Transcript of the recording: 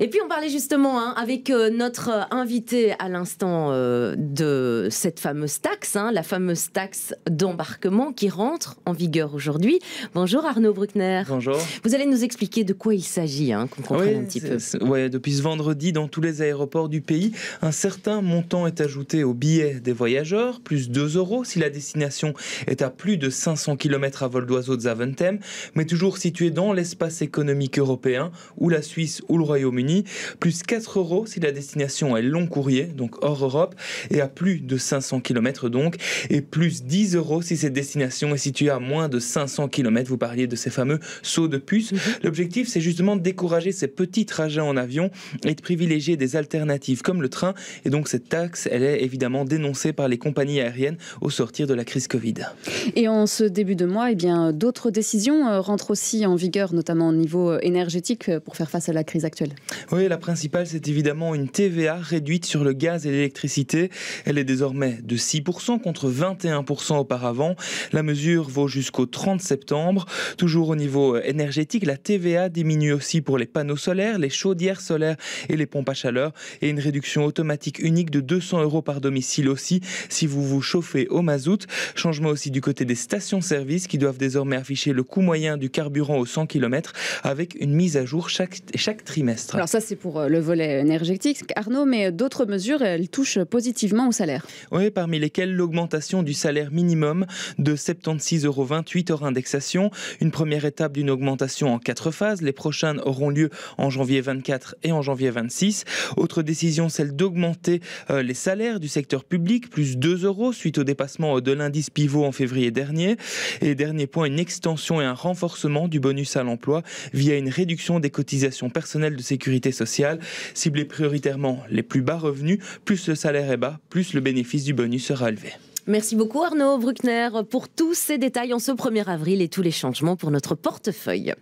Et puis on parlait justement hein, avec euh, notre euh, invité à l'instant euh, de cette fameuse taxe, hein, la fameuse taxe d'embarquement qui rentre en vigueur aujourd'hui. Bonjour Arnaud Bruckner. Bonjour. Vous allez nous expliquer de quoi il s'agit, hein, qu'on comprenne un petit peu. Ouais, depuis ce vendredi, dans tous les aéroports du pays, un certain montant est ajouté au billet des voyageurs, plus 2 euros si la destination est à plus de 500 km à vol d'oiseau de Zaventem, mais toujours située dans l'espace économique européen ou la Suisse ou le Royaume-Uni plus 4 euros si la destination est long courrier, donc hors Europe, et à plus de 500 km donc, et plus 10 euros si cette destination est située à moins de 500 km. Vous parliez de ces fameux sauts de puce. Mhm. L'objectif, c'est justement de décourager ces petits trajets en avion et de privilégier des alternatives comme le train. Et donc cette taxe, elle est évidemment dénoncée par les compagnies aériennes au sortir de la crise Covid. Et en ce début de mois, eh bien, d'autres décisions euh, rentrent aussi en vigueur, notamment au niveau euh, énergétique, euh, pour faire face à la crise actuelle. Oui, la principale, c'est évidemment une TVA réduite sur le gaz et l'électricité. Elle est désormais de 6% contre 21% auparavant. La mesure vaut jusqu'au 30 septembre. Toujours au niveau énergétique, la TVA diminue aussi pour les panneaux solaires, les chaudières solaires et les pompes à chaleur et une réduction automatique unique de 200 euros par domicile aussi si vous vous chauffez au mazout. Changement aussi du côté des stations services qui doivent désormais afficher le coût moyen du carburant aux 100 km avec une mise à jour chaque, chaque trimestre. Alors ça, c'est pour euh, le volet énergétique, Arnaud, mais d'autres mesures, elles touchent positivement au salaire. Oui, parmi lesquelles l'augmentation du salaire minimum de 76,28 euros hors indexation, une première étape d'une augmentation en quatre phases. Les prochaines auront lieu en janvier 24 et en janvier 26. Autre décision, celle d'augmenter euh, les salaires du secteur public, plus 2 euros suite au dépassement euh, de l'indice pivot en février dernier. Et dernier point, une extension et un renforcement du bonus à l'emploi via une réduction des cotisations personnelles de sécurité sécurité sociale, ciblé prioritairement les plus bas revenus, plus le salaire est bas, plus le bénéfice du bonus sera élevé. Merci beaucoup Arnaud Bruckner pour tous ces détails en ce 1er avril et tous les changements pour notre portefeuille.